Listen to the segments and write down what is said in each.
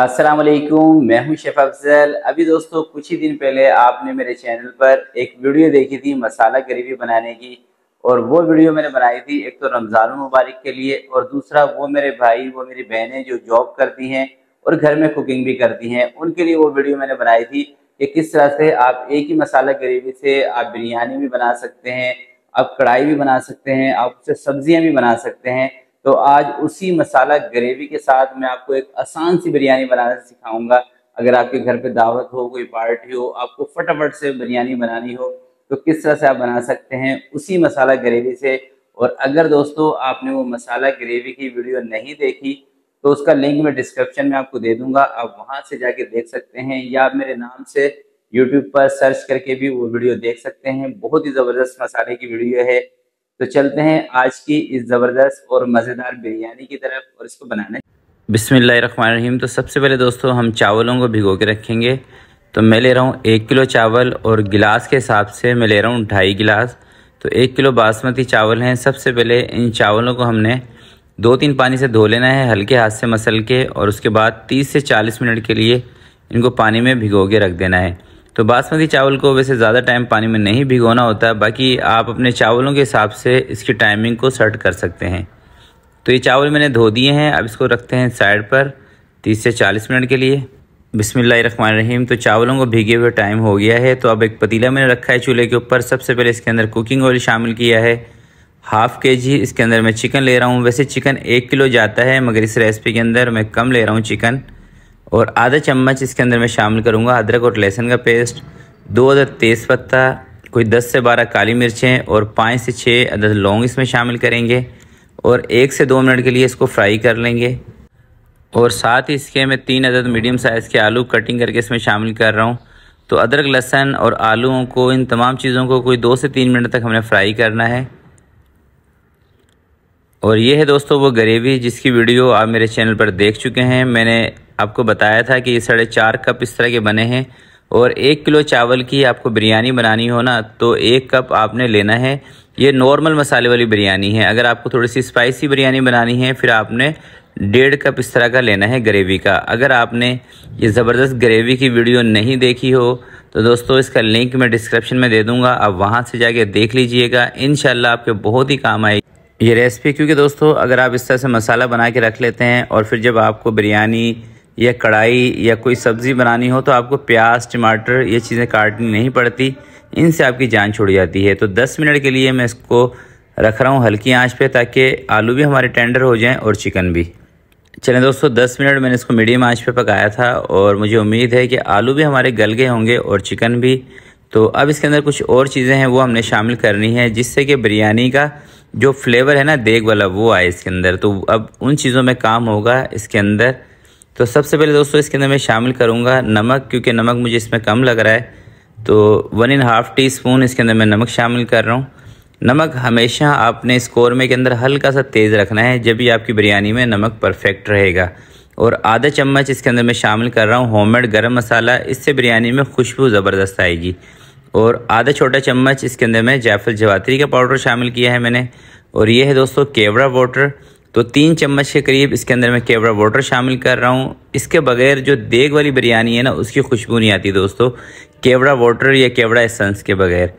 अस्सलाम वालेकुम मैं हूं शेफ अफजल अभी दोस्तों कुछ ही दिन पहले आपने मेरे चैनल पर एक वीडियो देखी थी मसाला गरीबी बनाने की और वो वीडियो मैंने बनाई थी एक तो रमज़ान मुबारक के लिए और दूसरा वो मेरे भाई वो मेरी बहनें जो जॉब करती हैं और घर में कुकिंग भी करती हैं उनके लिए वो वीडियो मैंने बनाई थी कि किस तरह से आप एक ही मसाला गरीबी से आप बिरयानी भी बना सकते हैं आप कढ़ाई भी बना सकते हैं आप उससे सब्जियाँ भी बना सकते हैं तो आज उसी मसाला ग्रेवी के साथ मैं आपको एक आसान सी बिरयानी बनाना सिखाऊंगा अगर आपके घर पे दावत हो कोई पार्टी हो आपको फटाफट से बिरयानी बनानी हो तो किस तरह से आप बना सकते हैं उसी मसाला ग्रेवी से और अगर दोस्तों आपने वो मसाला ग्रेवी की वीडियो नहीं देखी तो उसका लिंक मैं डिस्क्रिप्शन में आपको दे दूंगा आप वहां से जाके देख सकते हैं या आप मेरे नाम से यूट्यूब पर सर्च करके भी वो वीडियो देख सकते हैं बहुत ही ज़बरदस्त मसाले की वीडियो है तो चलते हैं आज की इस ज़बरदस्त और मज़ेदार बिरयानी की तरफ और इसको बनाने बिसमीम तो सबसे पहले दोस्तों हम चावलों को भिगो के रखेंगे तो मैं ले रहा हूँ एक किलो चावल और गिलास के हिसाब से मैं ले रहा हूँ ढाई गिलास तो एक किलो बासमती चावल हैं सबसे पहले इन चावलों को हमने दो तीन पानी से धो लेना है हल्के हाथ से मसल के और उसके बाद 30 से 40 मिनट के लिए इनको पानी में भिगो के रख देना है तो बासमती चावल को वैसे ज़्यादा टाइम पानी में नहीं भिगोना होता बाकी आप अपने चावलों के हिसाब से इसकी टाइमिंग को सेट कर सकते हैं तो ये चावल मैंने धो दिए हैं अब इसको रखते हैं साइड पर तीस से चालीस मिनट के लिए बिसमीम तो चावलों को भीगे हुए टाइम हो गया है तो अब एक पतीला मैंने रखा है चूल्हे के ऊपर सबसे पहले इसके अंदर कुकिंग ऑयल शामिल किया है हाफ़ के जी इसके अंदर मैं चिकन ले रहा हूँ वैसे चिकन एक किलो जाता है मगर इस रेसिपी के अंदर मैं कम ले रहा हूँ चिकन और आधा चम्मच इसके अंदर मैं शामिल करूँगा अदरक और लहसुन का पेस्ट दो अदद तेज़ पत्ता कोई दस से बारह काली मिर्चें और पाँच से छः अदर लौंग इसमें शामिल करेंगे और एक से दो मिनट के लिए इसको फ्राई कर लेंगे और साथ ही इसके मैं तीन अदद मीडियम साइज़ के आलू कटिंग करके इसमें शामिल कर रहा हूँ तो अदरक लहसन और आलूओं को इन तमाम चीज़ों को कोई दो से तीन मिनट तक हमने फ्राई करना है और ये है दोस्तों वो ग्रेवी जिसकी वीडियो आप मेरे चैनल पर देख चुके हैं मैंने आपको बताया था कि ये साढ़े चार कप इस तरह के बने हैं और एक किलो चावल की आपको बिरयानी बनानी हो ना तो एक कप आपने लेना है ये नॉर्मल मसाले वाली बिरयानी है अगर आपको थोड़ी सी स्पाइसी बिरयानी बनानी है फिर आपने डेढ़ कप इस तरह का लेना है ग्रेवी का अगर आपने ये ज़बरदस्त ग्रेवी की वीडियो नहीं देखी हो तो दोस्तों इसका लिंक मैं डिस्क्रिप्शन में दे दूंगा आप वहाँ से जाके देख लीजिएगा इन आपके बहुत ही काम आएगी ये रेसिपी क्योंकि दोस्तों अगर आप इस तरह से मसाला बना के रख लेते हैं और फिर जब आपको बिरयानी या कढ़ाई या कोई सब्ज़ी बनानी हो तो आपको प्याज टमाटर ये चीज़ें काटनी नहीं पड़ती इनसे आपकी जान छुड़ जाती है तो 10 मिनट के लिए मैं इसको रख रहा हूँ हल्की आंच पे ताकि आलू भी हमारे टेंडर हो जाएं और चिकन भी चलें दोस्तों 10 मिनट मैंने इसको मीडियम आंच पे पकाया था और मुझे उम्मीद है कि आलू भी हमारे गल गए होंगे और चिकन भी तो अब इसके अंदर कुछ और चीज़ें हैं वो हमने शामिल करनी है जिससे कि बिरयानी का जो फ्लेवर है ना देग वाला वो आए इसके अंदर तो अब उन चीज़ों में काम होगा इसके अंदर तो सबसे पहले दोस्तों इसके अंदर मैं शामिल करूँगा नमक क्योंकि नमक मुझे इसमें कम लग रहा है तो one and half teaspoon इसके अंदर मैं नमक शामिल कर रहा हूँ नमक हमेशा आपने इस कौरमे के अंदर हल्का सा तेज़ रखना है जब भी आपकी बिरयानी में नमक परफेक्ट रहेगा और आधा चम्मच इसके अंदर मैं शामिल कर रहा हूँ होममेड गरम मसाला इससे बिरयानी में खुशबू ज़बरदस्त आएगी और आधा छोटा चम्मच इसके अंदर मैं जायफल जवातरी का पाउडर शामिल किया है मैंने और ये है दोस्तों केवड़ा वाटर तो तीन चम्मच के करीब इसके अंदर मैं केवड़ा वाटर शामिल कर रहा हूँ इसके बगैर जो देग वाली बिरयानी है ना उसकी खुशबू नहीं आती दोस्तों केवड़ा वाटर या केवड़ा एसेंस के बगैर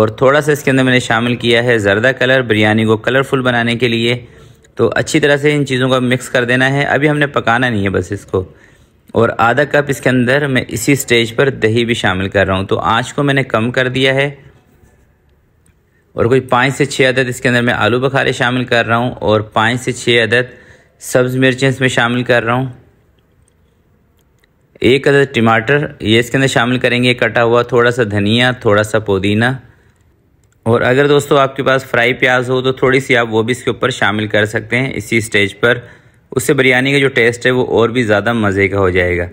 और थोड़ा सा इसके अंदर मैंने शामिल किया है जरदा कलर बिरयानी को कलरफुल बनाने के लिए तो अच्छी तरह से इन चीज़ों को मिक्स कर देना है अभी हमने पकाना नहीं है बस इसको और आधा कप इसके अंदर मैं इसी स्टेज पर दही भी शामिल कर रहा हूँ तो आँच को मैंने कम कर दिया है और कोई पाँच से छः अदद इसके अंदर मैं आलू बखारे शामिल कर रहा हूँ और पाँच से छः अदद सब्ज़ मिर्चें इसमें शामिल कर रहा हूँ एक अदद टमाटर ये इसके अंदर शामिल करेंगे कटा हुआ थोड़ा सा धनिया थोड़ा सा पुदीना और अगर दोस्तों आपके पास फ्राई प्याज हो तो थोड़ी सी आप वो भी इसके ऊपर शामिल कर सकते हैं इसी स्टेज पर उससे बिरयानी का जो टेस्ट है वो और भी ज़्यादा मज़े का हो जाएगा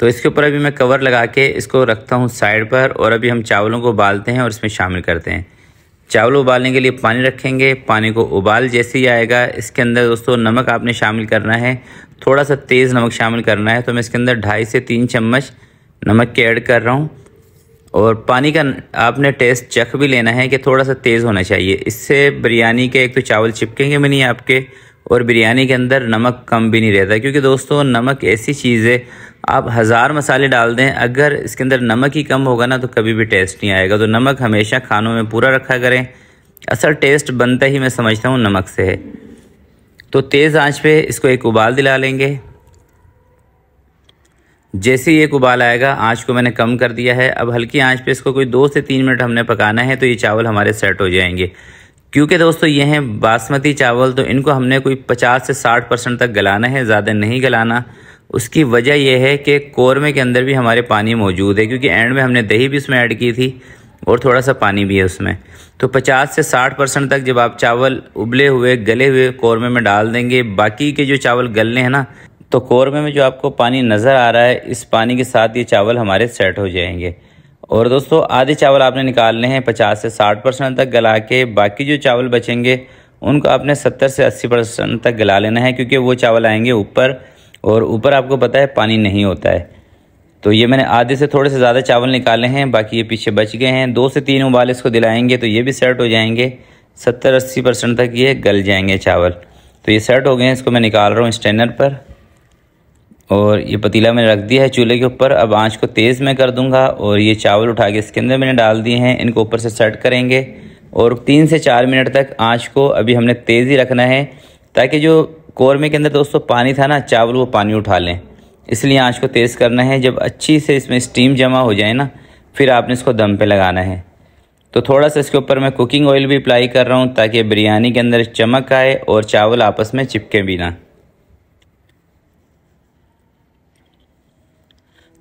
तो इसके ऊपर अभी मैं कवर लगा के इसको रखता हूँ साइड पर और अभी हम चावलों को उबालते हैं और इसमें शामिल करते हैं चावल उबालने के लिए पानी रखेंगे पानी को उबाल जैसे ही आएगा इसके अंदर दोस्तों नमक आपने शामिल करना है थोड़ा सा तेज़ नमक शामिल करना है तो मैं इसके अंदर ढाई से तीन चम्मच नमक के ऐड कर रहा हूँ और पानी का आपने टेस्ट चख भी लेना है कि थोड़ा सा तेज़ होना चाहिए इससे बिरयानी के एक तो चावल चिपकेंगे भी नहीं आपके और बिरयानी के अंदर नमक कम भी नहीं रहता क्योंकि दोस्तों नमक ऐसी चीज़ है आप हज़ार मसाले डाल दें अगर इसके अंदर नमक ही कम होगा ना तो कभी भी टेस्ट नहीं आएगा तो नमक हमेशा खानों में पूरा रखा करें असल टेस्ट बनता ही मैं समझता हूँ नमक से है तो तेज़ आंच पे इसको एक उबाल दिला लेंगे जैसे ही एक उबाल आएगा आंच को मैंने कम कर दिया है अब हल्की आंच पे इसको कोई दो से तीन मिनट हमने पकाना है तो ये चावल हमारे सेट हो जाएंगे क्योंकि दोस्तों ये हैं बासमती चावल तो इनको हमने कोई 50 से 60 परसेंट तक गलाना है ज़्यादा नहीं गलाना उसकी वजह यह है कि कौरमे के अंदर भी हमारे पानी मौजूद है क्योंकि एंड में हमने दही भी उसमें ऐड की थी और थोड़ा सा पानी भी है उसमें तो 50 से 60 परसेंट तक जब आप चावल उबले हुए गले हुए कौरमे में डाल देंगे बाकी के जो चावल गलने हैं ना तो कौरमे में जो आपको पानी नज़र आ रहा है इस पानी के साथ ये चावल हमारे सेट हो जाएंगे और दोस्तों आधे चावल आपने निकालने हैं पचास से साठ परसेंट तक गला के बाकी जो चावल बचेंगे उनको आपने सत्तर से अस्सी परसेंट तक गला लेना है क्योंकि वो चावल आएंगे ऊपर और ऊपर आपको पता है पानी नहीं होता है तो ये मैंने आधे से थोड़े से ज़्यादा चावल निकाले हैं बाकी ये पीछे बच गए हैं दो से तीन उबाल इसको दिलाएँगे तो ये भी सेट हो जाएंगे सत्तर अस्सी परसेंट तक ये गल जाएंगे चावल तो ये सेट हो गए हैं इसको मैं निकाल रहा हूँ स्टैंडर पर और ये पतीला मैंने रख दिया है चूल्हे के ऊपर अब आंच को तेज़ में कर दूंगा और ये चावल उठा के इसके अंदर मैंने डाल दिए हैं इनको ऊपर से सेट करेंगे और तीन से चार मिनट तक आंच को अभी हमने तेज़ ही रखना है ताकि जो कौरमे के अंदर दोस्तों पानी था ना चावल वो पानी उठा लें इसलिए आँच को तेज़ करना है जब अच्छी से इसमें स्टीम जमा हो जाए ना फिर आपने इसको दम पे लगाना है तो थोड़ा सा इसके ऊपर मैं कुकिंग ऑयल भी अप्लाई कर रहा हूँ ताकि बिरयानी के अंदर चमक आए और चावल आपस में चिपके भी ना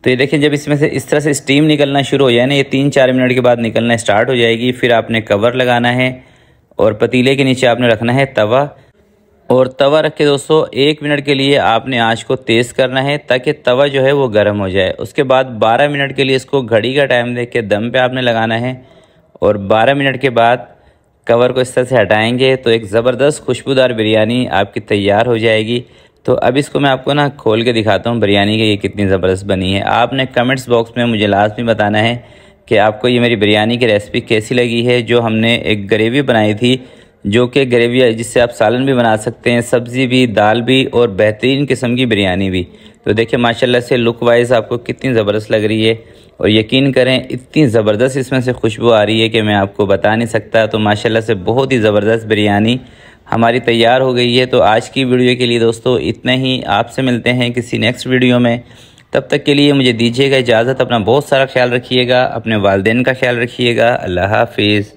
तो ये देखिए जब इसमें से इस तरह से स्टीम निकलना शुरू हो जाए ना ये तीन चार मिनट के बाद निकलना स्टार्ट हो जाएगी फिर आपने कवर लगाना है और पतीले के नीचे आपने रखना है तवा और तवा रख के दोस्तों एक मिनट के लिए आपने आँच को तेज़ करना है ताकि तवा जो है वो गर्म हो जाए उसके बाद बारह मिनट के लिए इसको घड़ी का टाइम देख के दम पर आपने लगाना है और बारह मिनट के बाद कवर को इस तरह से हटाएंगे तो एक ज़बरदस्त खुशबूदार बिरयानी आपकी तैयार हो जाएगी तो अब इसको मैं आपको ना खोल के दिखाता हूँ बिरयानी की ये कितनी ज़बरदस्त बनी है आपने कमेंट्स बॉक्स में मुझे लाजमी बताना है कि आपको ये मेरी बिरयानी की रेसिपी कैसी लगी है जो हमने एक ग्रेवी बनाई थी जो कि ग्रेवी जिससे आप सालन भी बना सकते हैं सब्ज़ी भी दाल भी और बेहतरीन किस्म की बिरयानी भी तो देखिए माशाल्लाह से लुक वाइज आपको कितनी ज़बरदस्त लग रही है और यकीन करें इतनी ज़बरदस्त इसमें से खुशबू आ रही है कि मैं आपको बता नहीं सकता तो माशाल्लाह से बहुत ही ज़बरदस्त बिरयानी हमारी तैयार हो गई है तो आज की वीडियो के लिए दोस्तों इतने ही आपसे मिलते हैं किसी नेक्स्ट वीडियो में तब तक के लिए मुझे दीजिएगा इजाज़त अपना बहुत सारा ख्याल रखिएगा अपने वालदेन का ख्याल रखिएगा अल्लाह हाफिज़